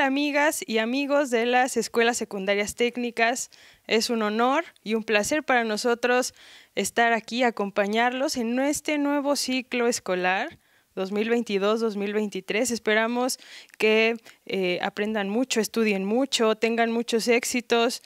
amigas y amigos de las escuelas secundarias técnicas? Es un honor y un placer para nosotros estar aquí, acompañarlos en este nuevo ciclo escolar 2022-2023. Esperamos que eh, aprendan mucho, estudien mucho, tengan muchos éxitos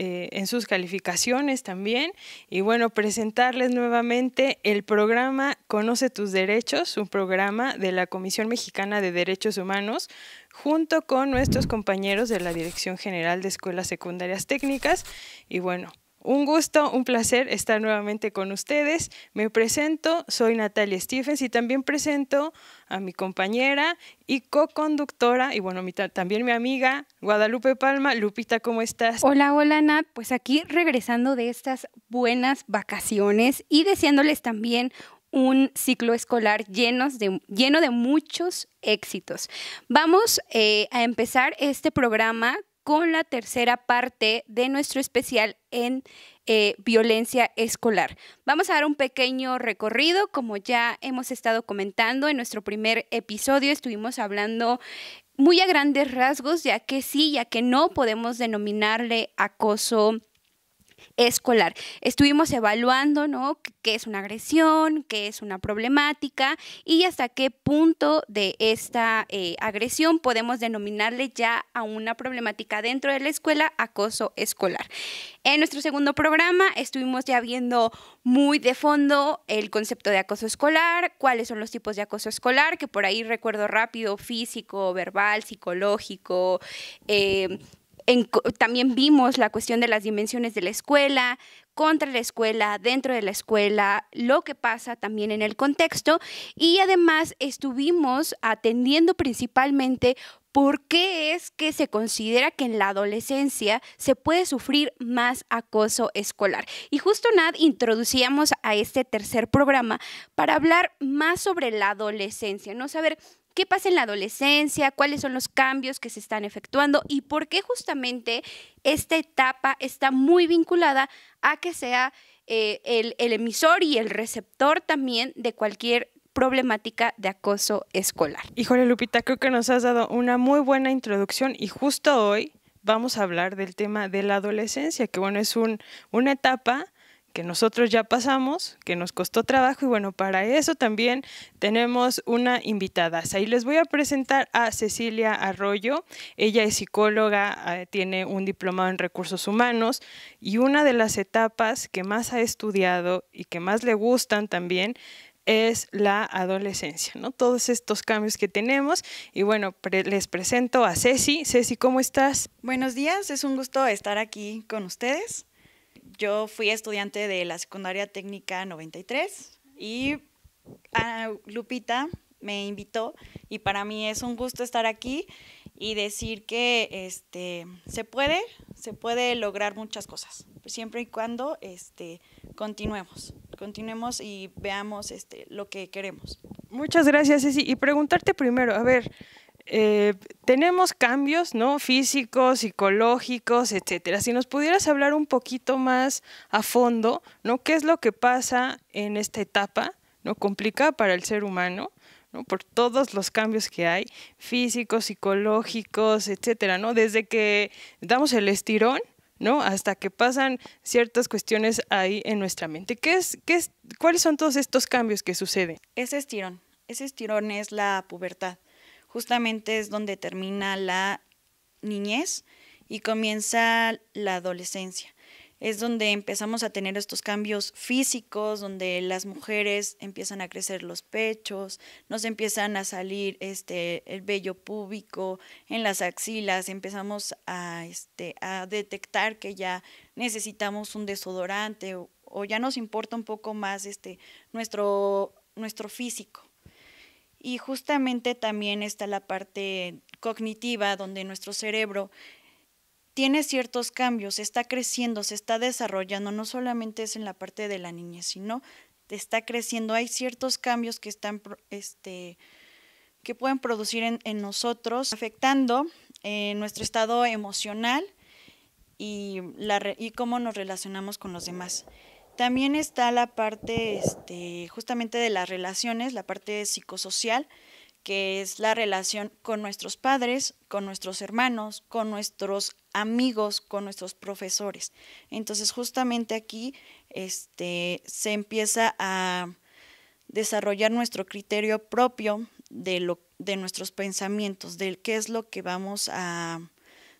eh, en sus calificaciones también. Y bueno, presentarles nuevamente el programa Conoce tus Derechos, un programa de la Comisión Mexicana de Derechos Humanos, junto con nuestros compañeros de la Dirección General de Escuelas Secundarias Técnicas. Y bueno, un gusto, un placer estar nuevamente con ustedes. Me presento, soy Natalia Stephens y también presento a mi compañera y co-conductora y bueno, también mi amiga Guadalupe Palma. Lupita, ¿cómo estás? Hola, hola Nat. Pues aquí regresando de estas buenas vacaciones y deseándoles también un ciclo escolar lleno de muchos éxitos. Vamos eh, a empezar este programa con la tercera parte de nuestro especial en eh, violencia escolar. Vamos a dar un pequeño recorrido, como ya hemos estado comentando en nuestro primer episodio, estuvimos hablando muy a grandes rasgos, ya que sí, ya que no podemos denominarle acoso escolar. Estuvimos evaluando, ¿no? ¿Qué es una agresión? ¿Qué es una problemática? Y hasta qué punto de esta eh, agresión podemos denominarle ya a una problemática dentro de la escuela acoso escolar. En nuestro segundo programa estuvimos ya viendo muy de fondo el concepto de acoso escolar, cuáles son los tipos de acoso escolar, que por ahí recuerdo rápido, físico, verbal, psicológico, eh, también vimos la cuestión de las dimensiones de la escuela, contra la escuela, dentro de la escuela, lo que pasa también en el contexto y además estuvimos atendiendo principalmente por qué es que se considera que en la adolescencia se puede sufrir más acoso escolar. Y justo Nad introducíamos a este tercer programa para hablar más sobre la adolescencia, no saber ¿Qué pasa en la adolescencia? ¿Cuáles son los cambios que se están efectuando? ¿Y por qué justamente esta etapa está muy vinculada a que sea eh, el, emisor y el receptor también de cualquier problemática de acoso escolar. Híjole Lupita, creo que nos has dado una muy buena introducción y justo hoy vamos a hablar del tema de la adolescencia, que bueno, es un, una etapa que nosotros ya pasamos, que nos costó trabajo y bueno, para eso también tenemos una invitada. Ahí les voy a presentar a Cecilia Arroyo. Ella es psicóloga, ah, tiene un diplomado en recursos humanos y una de las etapas que más ha estudiado y que más le gustan también es la adolescencia, ¿no? Todos estos cambios que tenemos. Y bueno, les presento a Ceci. Ceci, ¿cómo estás? Buenos días, es un gusto estar aquí con ustedes yo fui estudiante de la secundaria técnica 93 y ah, Lupita me invitó y para mí es un gusto estar aquí y decir que este, se puede, se puede lograr muchas cosas, siempre y cuando este, continuemos, continuemos y veamos este, lo que queremos. Muchas gracias, Ceci. Y preguntarte primero, a ver, eh, tenemos cambios, ¿no? Físicos, psicológicos, etcétera. Si nos pudieras hablar un poquito más a fondo, ¿no? ¿Qué es lo que pasa en esta etapa, ¿no? Complicada para el ser humano, ¿no? Por todos los cambios que hay, físicos, psicológicos, etcétera, ¿no? Desde que damos el estirón, ¿no? Hasta que pasan ciertas cuestiones ahí en nuestra mente. ¿Qué es, qué es, ¿Cuáles son todos estos cambios que suceden? Ese estirón, ese estirón es la pubertad justamente es donde termina la niñez y comienza la adolescencia. Es donde empezamos a tener estos cambios físicos, donde las mujeres empiezan a crecer los pechos, nos empiezan a salir este, el vello púbico en las axilas, empezamos a, este, a detectar que ya necesitamos un desodorante o, ya nos importa un poco más este, nuestro, nuestro físico. Y justamente también está la parte cognitiva, donde nuestro cerebro tiene ciertos cambios, está creciendo, se está desarrollando, no solamente es en la parte de la niñez, sino está creciendo. Hay ciertos cambios que están este, que pueden producir en, nosotros, afectando eh, nuestro estado emocional y, y cómo nos relacionamos con los demás. También está la parte este, justamente de las relaciones, la parte psicosocial, que es la relación con nuestros padres, con nuestros hermanos, con nuestros amigos, con nuestros profesores. Entonces justamente aquí este, se empieza a desarrollar nuestro criterio propio de, de nuestros pensamientos, del qué es lo que vamos a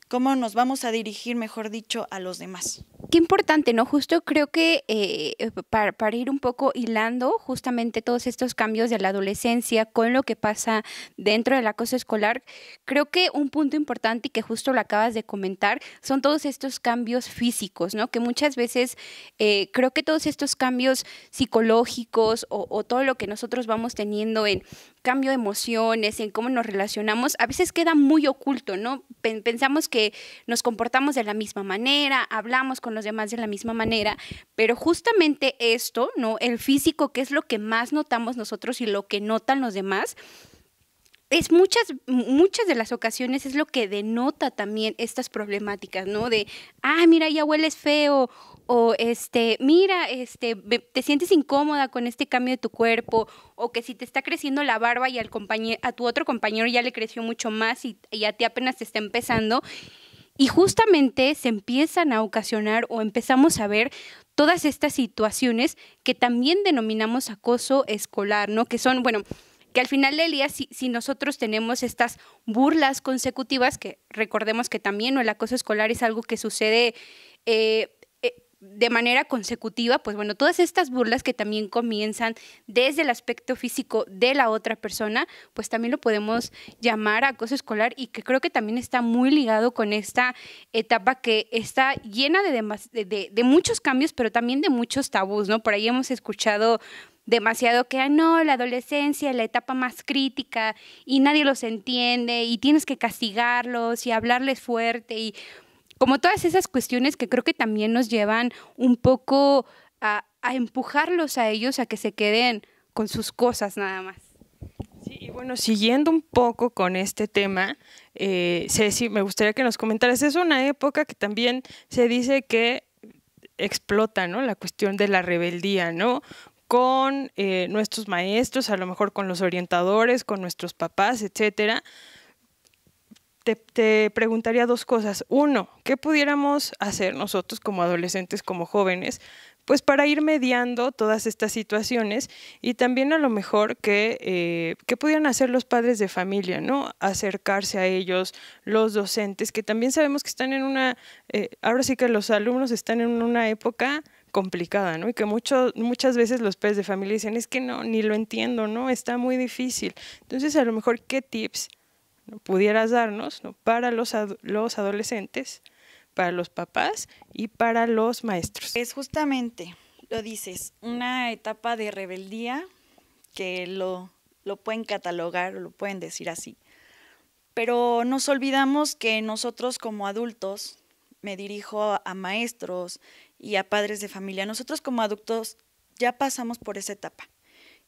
cómo nos vamos a dirigir, mejor dicho, a los demás. Qué importante, ¿no? Justo creo que eh, eh, para, ir un poco hilando justamente todos estos cambios de la adolescencia con lo que pasa dentro la cosa escolar, creo que un punto importante y que justo lo acabas de comentar son todos estos cambios físicos, ¿no? Que muchas veces eh, creo que todos estos cambios psicológicos o todo lo que nosotros vamos teniendo en cambio de emociones, en cómo nos relacionamos, a veces queda muy oculto, ¿no? Pensamos que nos comportamos de la misma manera, hablamos con los demás de la misma manera, pero justamente esto, ¿no? El físico, que es lo que más notamos nosotros y lo que notan los demás, es muchas, muchas de las ocasiones es lo que denota también estas problemáticas, ¿no? De, ah, mira, ya hueles feo, o este, mira, este, te sientes incómoda con este cambio de tu cuerpo, o que si te está creciendo la barba y al a tu otro compañero ya le creció mucho más y, y a ti apenas te está empezando. Y justamente se empiezan a ocasionar o empezamos a ver todas estas situaciones que también denominamos acoso escolar, ¿no? Que son, bueno, que al final del día, si, si nosotros tenemos estas burlas consecutivas, que recordemos que también el acoso escolar es algo que sucede eh, de manera consecutiva, pues bueno, todas estas burlas que también comienzan desde el aspecto físico de la otra persona, pues también lo podemos llamar acoso escolar y que creo que también está muy ligado con esta etapa que está llena de, muchos cambios, pero también de muchos tabús, ¿no? Por ahí hemos escuchado demasiado que, ah, no, la adolescencia, es la etapa más crítica y nadie los entiende y tienes que castigarlos y hablarles fuerte y como todas esas cuestiones que creo que también nos llevan un poco a, empujarlos a ellos a que se queden con sus cosas nada más. Sí, y bueno, siguiendo un poco con este tema, eh, Ceci, me gustaría que nos comentaras, es una época que también se dice que explota, La cuestión de la rebeldía, ¿no? Con eh, nuestros maestros, a lo mejor con los orientadores, con nuestros papás, etcétera te, preguntaría dos cosas. Uno, ¿qué pudiéramos hacer nosotros como adolescentes, como jóvenes, pues para ir mediando todas estas situaciones y también a lo mejor eh, ¿qué pudieran hacer los padres de familia, ¿no? Acercarse a ellos, los docentes, que también sabemos que están en una, eh, ahora sí que los alumnos están en una época complicada, ¿no? Y que muchos muchas veces los padres de familia dicen, es que no, ni lo entiendo, ¿no? Está muy difícil. Entonces, a lo mejor, ¿qué tips pudieras darnos para los, los adolescentes, para los papás y para los maestros. Es justamente, lo dices, una etapa de rebeldía que lo, lo pueden catalogar o lo pueden decir así. Pero nos olvidamos que nosotros como adultos, me dirijo a maestros y a padres de familia, nosotros como adultos ya pasamos por esa etapa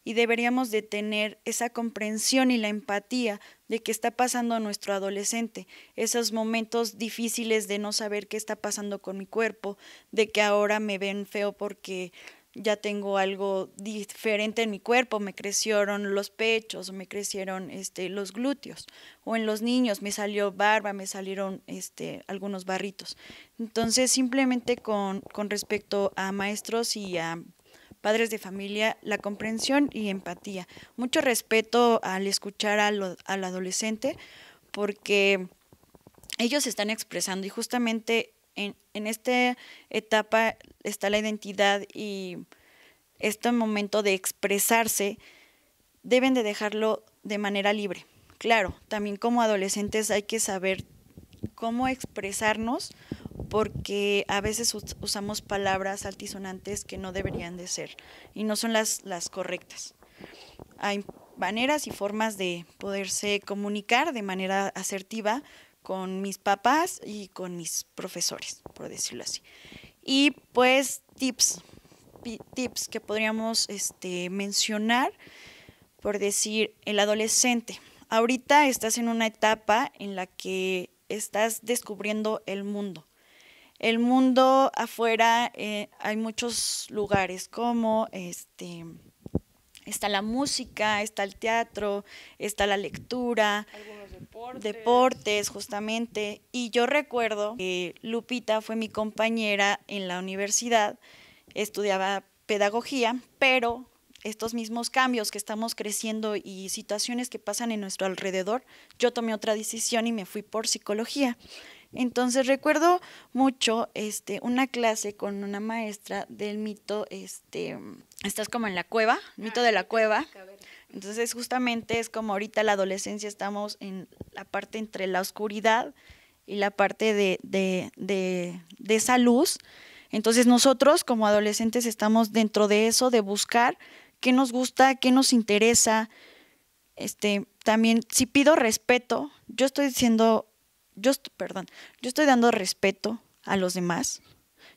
y deberíamos de tener esa comprensión y la empatía de que está pasando nuestro adolescente, esos momentos difíciles de no saber qué está pasando con mi cuerpo, de que ahora me ven feo porque ya tengo algo diferente en mi cuerpo, me crecieron los pechos, me crecieron este, los glúteos, o en los niños me salió barba, me salieron este, algunos barritos. Entonces, simplemente con, con respecto a maestros y a padres de familia, la comprensión y empatía. Mucho respeto al escuchar al adolescente porque ellos están expresando y justamente en, en esta etapa está la identidad y este momento de expresarse deben de dejarlo de manera libre. Claro, también como adolescentes hay que saber cómo expresarnos porque a veces usamos palabras altisonantes que no deberían de ser y no son las, correctas. Hay maneras y formas de poderse comunicar de manera asertiva con mis papás y con mis profesores, por decirlo así. Y pues tips, tips que podríamos este, mencionar, por decir, el adolescente. Ahorita estás en una etapa en la que estás descubriendo el mundo el mundo afuera eh, hay muchos lugares como este está la música, está el teatro, está la lectura, deportes. justamente. Y yo recuerdo que Lupita fue mi compañera en la universidad, estudiaba pedagogía, pero estos mismos cambios que estamos creciendo y situaciones que pasan en nuestro alrededor, yo tomé otra decisión y me fui por psicología. Entonces recuerdo mucho este, una clase con una maestra del mito, este, estás como en la cueva, ah, mito de la cueva. Entonces justamente es como ahorita la adolescencia estamos en la parte entre la oscuridad y la parte de, de, de, de esa luz. Entonces nosotros como adolescentes estamos dentro de eso, de buscar qué nos gusta, qué nos interesa. Este, también, si pido respeto, yo estoy diciendo, yo, perdón, yo estoy dando respeto a los demás,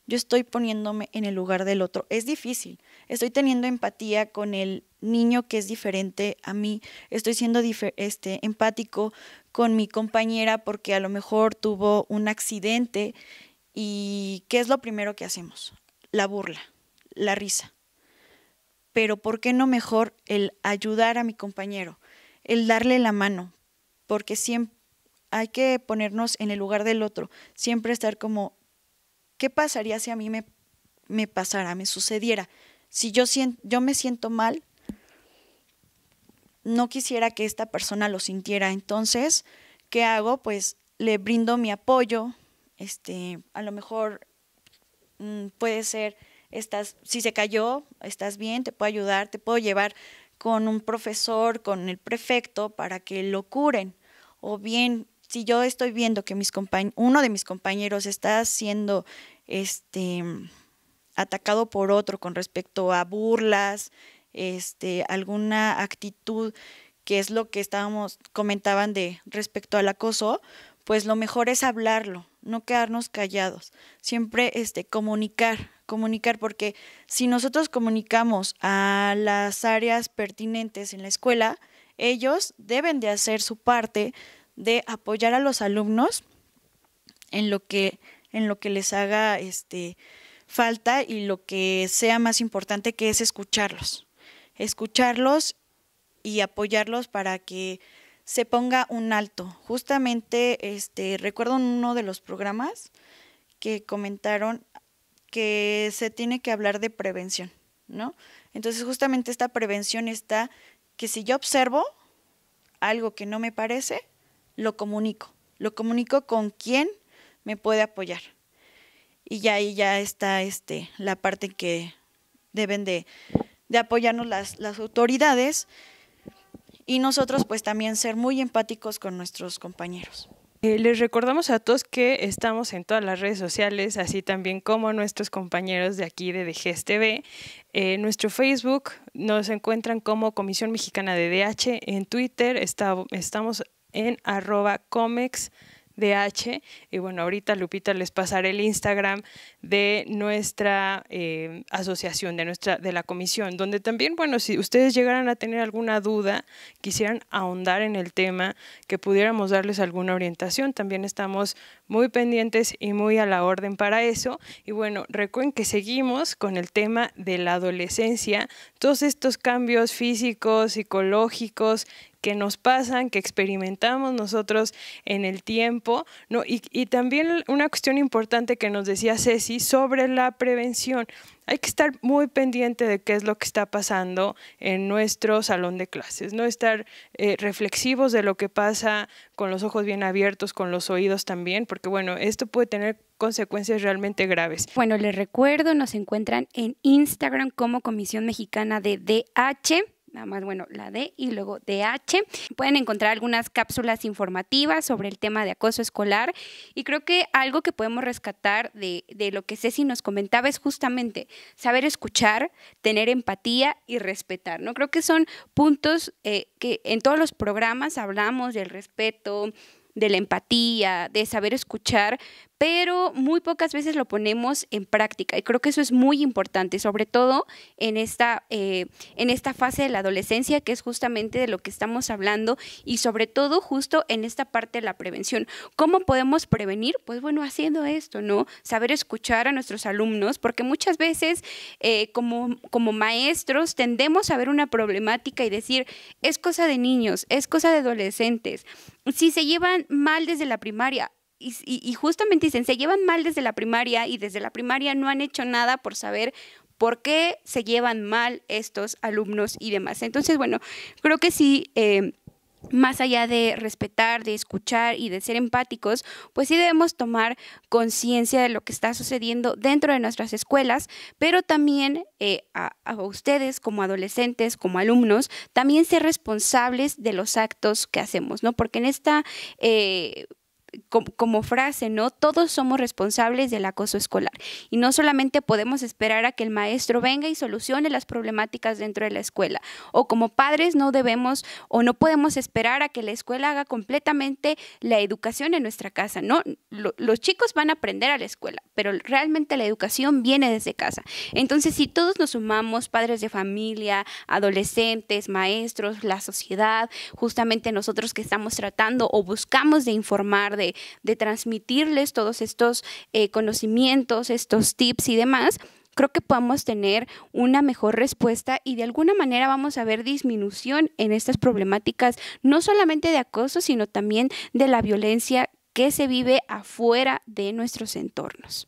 yo estoy poniéndome en el lugar del otro. Es difícil, estoy teniendo empatía con el niño que es diferente a mí, estoy siendo este, empático con mi compañera porque a lo mejor tuvo un accidente y ¿qué es lo primero que hacemos? La burla, la risa pero ¿por qué no mejor el ayudar a mi compañero, el darle la mano? Porque siempre hay que ponernos en el lugar del otro, siempre estar como, ¿qué pasaría si a mí me, pasara, me sucediera? Si yo, yo me siento mal, no quisiera que esta persona lo sintiera. Entonces, ¿qué hago? Pues le brindo mi apoyo, este, a lo mejor mm, puede ser si se cayó, estás bien, te puedo ayudar, te puedo llevar con un profesor, con el prefecto, para que lo curen. O bien, si yo estoy viendo que mis uno de mis compañeros está siendo este, atacado por otro con respecto a burlas, este, alguna actitud que es lo que estábamos comentaban de respecto al acoso, pues lo mejor es hablarlo, no quedarnos callados, siempre este comunicar, comunicar, porque si nosotros comunicamos a las áreas pertinentes en la escuela, ellos deben de hacer su parte de apoyar a los alumnos en lo que, en lo que les haga este, falta y lo que sea más importante que es escucharlos. Escucharlos y apoyarlos para que se ponga un alto. Justamente este recuerdo uno de los programas que comentaron que se tiene que hablar de prevención, ¿no? Entonces justamente esta prevención está que si yo observo algo que no me parece, lo comunico, lo comunico con quien me puede apoyar. Y ya ahí ya está este, la parte que deben de, apoyarnos las, las autoridades y nosotros pues también ser muy empáticos con nuestros compañeros. Eh, les recordamos a todos que estamos en todas las redes sociales, así también como nuestros compañeros de aquí de DGS TV. Eh, nuestro Facebook nos encuentran como Comisión Mexicana de DH. En Twitter estamos en arroba DH. Y bueno, ahorita Lupita les pasaré el Instagram de nuestra eh, asociación, de nuestra, de la comisión, donde también, bueno, si ustedes llegaran a tener alguna duda, quisieran ahondar en el tema, que pudiéramos darles alguna orientación. También estamos muy pendientes y muy a la orden para eso. Y bueno, recuerden que seguimos con el tema de la adolescencia, todos estos cambios físicos, psicológicos que nos pasan, que experimentamos nosotros en el tiempo, ¿no? Y, y también una cuestión importante que nos decía Ceci sobre la prevención. Hay que estar muy pendiente de qué es lo que está pasando en nuestro salón de clases, no estar eh, reflexivos de lo que pasa con los ojos bien abiertos, con los oídos también, porque bueno, esto puede tener consecuencias realmente graves. Bueno, les recuerdo, nos encuentran en Instagram como Comisión Mexicana de DH nada más, bueno, la D y luego DH. Pueden encontrar algunas cápsulas informativas sobre el tema de acoso escolar y creo que algo que podemos rescatar de, lo que Ceci nos comentaba es justamente saber escuchar, tener empatía y respetar, ¿no? Creo que son puntos eh, que en todos los programas hablamos del respeto, de la empatía, de saber escuchar, pero muy pocas veces lo ponemos en práctica y creo que eso es muy importante, sobre todo en esta, eh, en esta fase de la adolescencia, que es justamente de lo que estamos hablando y sobre todo justo en esta parte de la prevención. ¿Cómo podemos prevenir? Pues bueno, haciendo esto, ¿no? Saber escuchar a nuestros alumnos, porque muchas veces eh, como, como maestros tendemos a ver una problemática y decir, es cosa de niños, es cosa de adolescentes. Si se llevan mal desde la primaria, y, justamente dicen, se llevan mal desde la primaria y desde la primaria no han hecho nada por saber por qué se llevan mal estos alumnos y demás. Entonces, bueno, creo que sí. Em, más allá de respetar, de escuchar y de ser empáticos, pues sí debemos tomar conciencia de lo que está sucediendo dentro de nuestras escuelas, pero también eh, a, ustedes como adolescentes, como alumnos, también ser responsables de los actos que hacemos, ¿no? Porque en esta... Eh, como, frase, ¿no? Todos somos responsables del acoso escolar y no solamente podemos esperar a que el maestro venga y solucione las problemáticas dentro de la escuela o como padres no debemos o no podemos esperar a que la escuela haga completamente la educación en nuestra casa, ¿no? los chicos van a aprender a la escuela, pero realmente la educación viene desde casa. Entonces, si todos nos sumamos, padres de familia, adolescentes, maestros, la sociedad, justamente nosotros que estamos tratando o buscamos de informar, de de, transmitirles todos estos eh, conocimientos, estos tips y demás, creo que podamos tener una mejor respuesta y de alguna manera vamos a ver disminución en estas problemáticas, no solamente de acoso, sino también de la violencia que se vive afuera de nuestros entornos.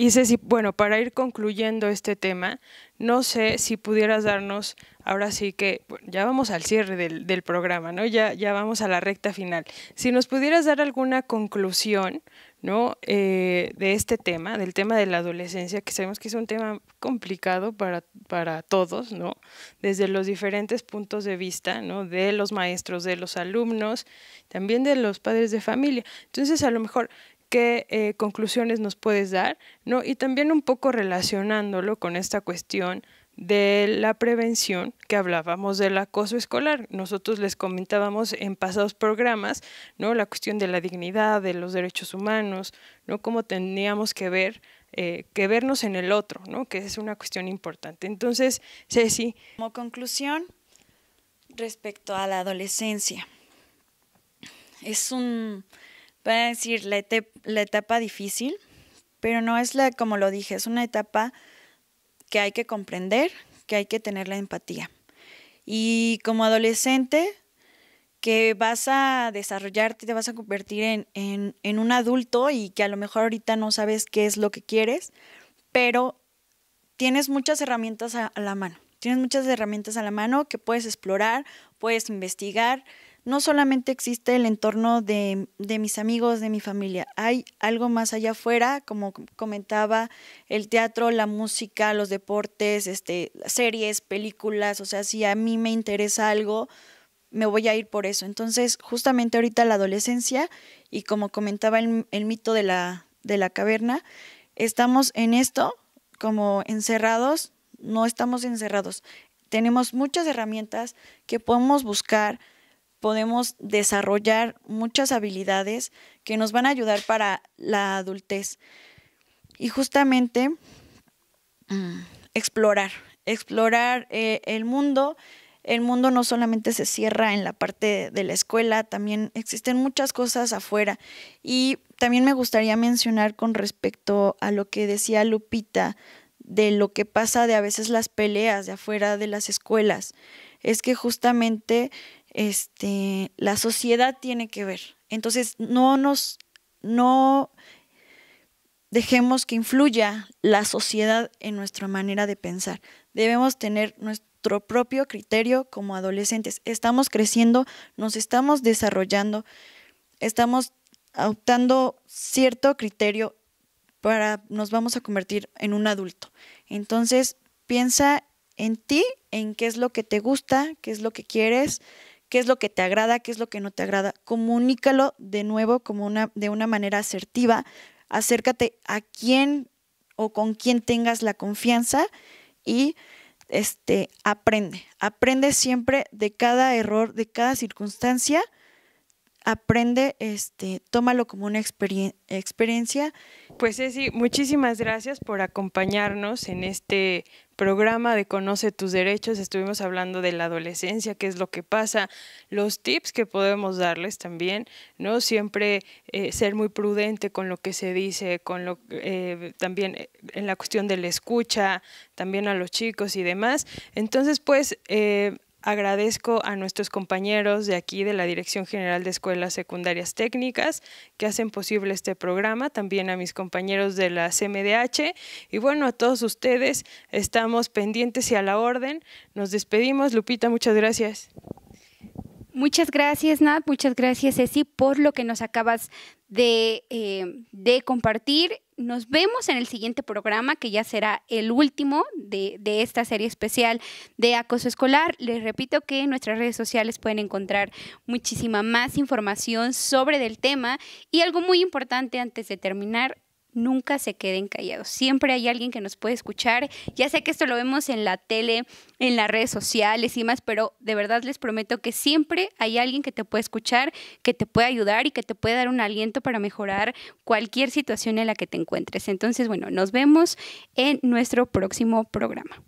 Y si bueno, para ir concluyendo este tema, no sé si pudieras darnos, ahora sí que ya vamos al cierre del, programa, ¿no? Ya, ya vamos a la recta final. Si nos pudieras dar alguna conclusión, ¿no? Eh, de este tema, del tema de la adolescencia, que sabemos que es un tema complicado para, para todos, ¿no? Desde los diferentes puntos de vista, ¿no? De los maestros, de los alumnos, también de los padres de familia. Entonces, a lo mejor, qué eh, conclusiones nos puedes dar, ¿no? Y también un poco relacionándolo con esta cuestión de la prevención que hablábamos del acoso escolar. Nosotros les comentábamos en pasados programas, ¿no? La cuestión de la dignidad, de los derechos humanos, ¿no? Cómo teníamos que ver, eh, que vernos en el otro, ¿no? Que es una cuestión importante. Entonces, Ceci. Como conclusión, respecto a la adolescencia, es un para a decir la, etapa difícil, pero no es la, como lo dije, es una etapa que hay que comprender, que hay que tener la empatía. Y como adolescente, que vas a desarrollarte, te vas a convertir en, un adulto y que a lo mejor ahorita no sabes qué es lo que quieres, pero tienes muchas herramientas a la mano. Tienes muchas herramientas a la mano que puedes explorar, puedes investigar, no solamente existe el entorno de, de, mis amigos, de mi familia, hay algo más allá afuera, como comentaba, el teatro, la música, los deportes, este, series, películas, o sea, si a mí me interesa algo, me voy a ir por eso. Entonces, justamente ahorita la adolescencia, y como comentaba el, el mito de la, de la caverna, estamos en esto como encerrados, no estamos encerrados. Tenemos muchas herramientas que podemos buscar, podemos desarrollar muchas habilidades que nos van a ayudar para la adultez. Y justamente mm, explorar, explorar eh, el mundo. El mundo no solamente se cierra en la parte de la escuela, también existen muchas cosas afuera. Y también me gustaría mencionar con respecto a lo que decía Lupita de lo que pasa de a veces las peleas de afuera de las escuelas. Es que justamente este, la sociedad tiene que ver. Entonces, no nos, no dejemos que influya la sociedad en nuestra manera de pensar. Debemos tener nuestro propio criterio como adolescentes. Estamos creciendo, nos estamos desarrollando, estamos adoptando cierto criterio para nos vamos a convertir en un adulto. Entonces, piensa en ti, en qué es lo que te gusta, qué es lo que quieres, qué es lo que te agrada, qué es lo que no te agrada. Comunícalo de nuevo como una, de una manera asertiva. Acércate a quién o con quién tengas la confianza y este, aprende. Aprende siempre de cada error, de cada circunstancia. Aprende, este, tómalo como una experiencia pues Ceci, muchísimas gracias por acompañarnos en este programa de Conoce tus derechos. Estuvimos hablando de la adolescencia, qué es lo que pasa, los tips que podemos darles también, ¿no? Siempre eh, ser muy prudente con lo que se dice, con lo eh, también eh, en la cuestión de la escucha, también a los chicos y demás. Entonces, pues, agradezco a nuestros compañeros de aquí de la Dirección General de Escuelas Secundarias Técnicas que hacen posible este programa, también a mis compañeros de la CMDH y bueno, a todos ustedes estamos pendientes y a la orden. Nos despedimos. Lupita, muchas gracias. Muchas gracias, Nat. Muchas gracias, Ceci, por lo que nos acabas de, eh, de compartir nos vemos en el siguiente programa, que ya será el último de, esta serie especial de acoso escolar. Les repito que en nuestras redes sociales pueden encontrar muchísima más información sobre el tema. Y algo muy importante antes de terminar, nunca se queden callados. Siempre hay alguien que nos puede escuchar. Ya sé que esto lo vemos en la tele, en las redes sociales y más, pero de verdad les prometo que siempre hay alguien que te puede escuchar, que te puede ayudar y que te puede dar un aliento para mejorar cualquier situación en la que te encuentres. Entonces, bueno, nos vemos en nuestro próximo programa.